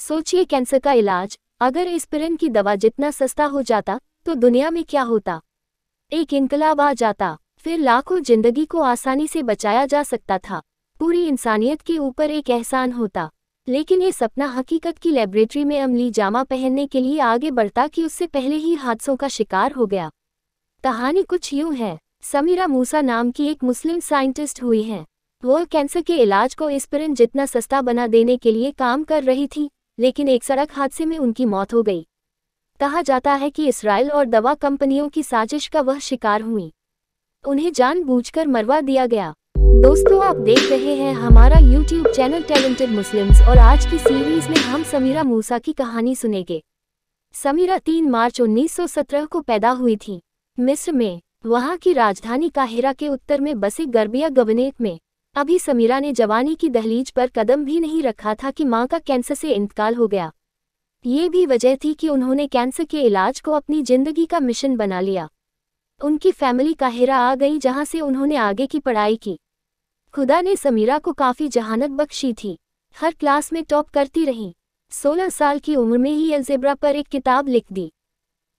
सोचिए कैंसर का इलाज अगर एस्पिरिन की दवा जितना सस्ता हो जाता तो दुनिया में क्या होता एक इनकलाब आ जाता फिर लाखों जिंदगी को आसानी से बचाया जा सकता था पूरी इंसानियत के ऊपर एक एहसान होता लेकिन ये सपना हकीकत की लेबोरेटरी में अमली जामा पहनने के लिए आगे बढ़ता कि उससे पहले ही हादसों का शिकार हो गया कहानी कुछ यूं है समीरा मूसा नाम की एक मुस्लिम साइंटिस्ट हुई हैं वो कैंसर के इलाज को एस्पिरिन जितना सस्ता बना देने के लिए काम कर रही थी लेकिन एक सड़क हादसे में उनकी मौत हो गई कहा जाता है कि इसराइल और दवा कंपनियों की साजिश का वह शिकार हुई उन्हें जान मरवा दिया गया दोस्तों आप देख रहे हैं हमारा YouTube चैनल टैलेंटेड मुस्लिम्स और आज की सीरीज में हम समीरा मूसा की कहानी सुनेंगे समीरा 3 मार्च 1917 को पैदा हुई थी मिस्र में वहां की राजधानी काहिरा के उत्तर में बसे गर्बिया गवर्नेट में अभी समीरा ने जवानी की दहलीज पर कदम भी नहीं रखा था कि मां का कैंसर से इंतकाल हो गया ये भी वजह थी कि उन्होंने कैंसर के इलाज को अपनी जिंदगी का मिशन बना लिया उनकी फैमिली काहिरा आ गई जहां से उन्होंने आगे की पढ़ाई की खुदा ने समीरा को काफ़ी जहानत बख्शी थी हर क्लास में टॉप करती रहीं सोलह साल की उम्र में ही अलजेब्रा पर एक किताब लिख दी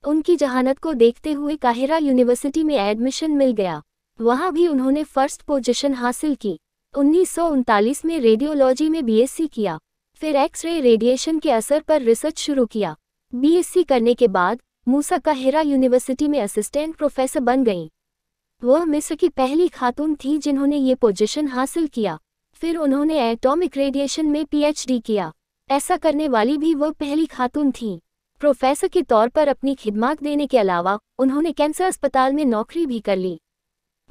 उनकी जहानत को देखते हुए काहिरा यूनिवर्सिटी में एडमिशन मिल गया वहाँ भी उन्होंने फर्स्ट पोजीशन हासिल की उन्नीस में रेडियोलॉजी में बीएससी किया फिर एक्सरे रेडिएशन के असर पर रिसर्च शुरू किया बीएससी करने के बाद मूसा काहिरा यूनिवर्सिटी में असिस्टेंट प्रोफेसर बन गईं वह मिस्र की पहली खातून थी जिन्होंने ये पोजीशन हासिल किया फिर उन्होंने एटॉमिक रेडिएशन में पीएचडी किया ऐसा करने वाली भी वह पहली खातून थीं प्रोफेसर के तौर पर अपनी खिदमात देने के अलावा उन्होंने कैंसर अस्पताल में नौकरी भी कर ली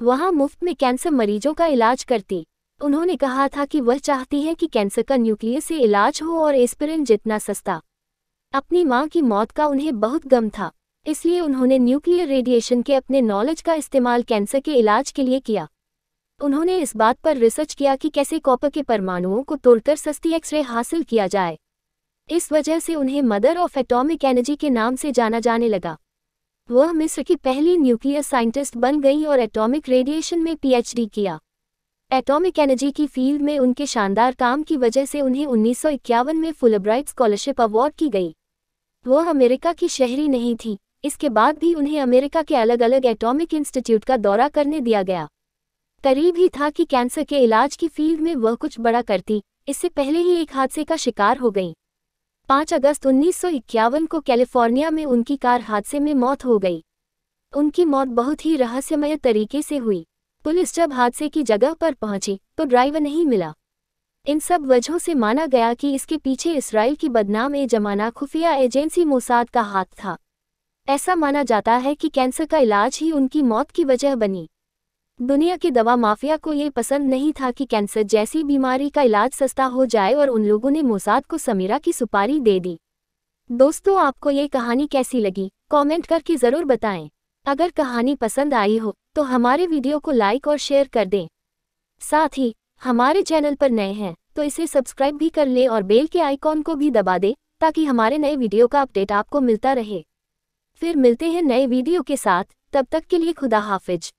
वहाँ मुफ्त में कैंसर मरीजों का इलाज करती उन्होंने कहा था कि वह चाहती है कि कैंसर का न्यूक्लियर से इलाज हो और एस्पिरिन जितना सस्ता अपनी माँ की मौत का उन्हें बहुत गम था इसलिए उन्होंने न्यूक्लियर रेडिएशन के अपने नॉलेज का इस्तेमाल कैंसर के इलाज के लिए किया उन्होंने इस बात पर रिसर्च किया कि कैसे कॉपर के परमाणुओं को तोड़कर सस्ती एक्सरे हासिल किया जाए इस वजह से उन्हें मदर ऑफ एटॉमिक एनर्जी के नाम से जाना जाने लगा वह मिस्र की पहली न्यूक्लियर साइंटिस्ट बन गई और एटॉमिक रेडिएशन में पीएचडी किया एटॉमिक एनर्जी की फील्ड में उनके शानदार काम की वजह से उन्हें उन्नीस में फुलब्राइट स्कॉलरशिप अवार्ड की गई वह अमेरिका की शहरी नहीं थी इसके बाद भी उन्हें अमेरिका के अलग अलग एटॉमिक इंस्टीट्यूट का दौरा करने दिया गया करीब ही था कि कैंसर के इलाज की फील्ड में वह कुछ बड़ा करती इससे पहले ही एक हादसे का शिकार हो गई 5 अगस्त उन्नीस को कैलिफोर्निया में उनकी कार हादसे में मौत हो गई उनकी मौत बहुत ही रहस्यमय तरीके से हुई पुलिस जब हादसे की जगह पर पहुंची तो ड्राइवर नहीं मिला इन सब वजहों से माना गया कि इसके पीछे इसराइल की बदनाम ए जमाना खुफिया एजेंसी मोसाद का हाथ था ऐसा माना जाता है कि कैंसर का इलाज ही उनकी मौत की वजह बनी दुनिया के दवा माफिया को ये पसंद नहीं था कि कैंसर जैसी बीमारी का इलाज सस्ता हो जाए और उन लोगों ने मोसाद को समीरा की सुपारी दे दी दोस्तों आपको ये कहानी कैसी लगी कमेंट करके ज़रूर बताएं अगर कहानी पसंद आई हो तो हमारे वीडियो को लाइक और शेयर कर दें साथ ही हमारे चैनल पर नए हैं तो इसे सब्सक्राइब भी कर लें और बेल के आइकॉन को भी दबा दें ताकि हमारे नए वीडियो का अपडेट आपको मिलता रहे फिर मिलते हैं नए वीडियो के साथ तब तक के लिए खुदा हाफिज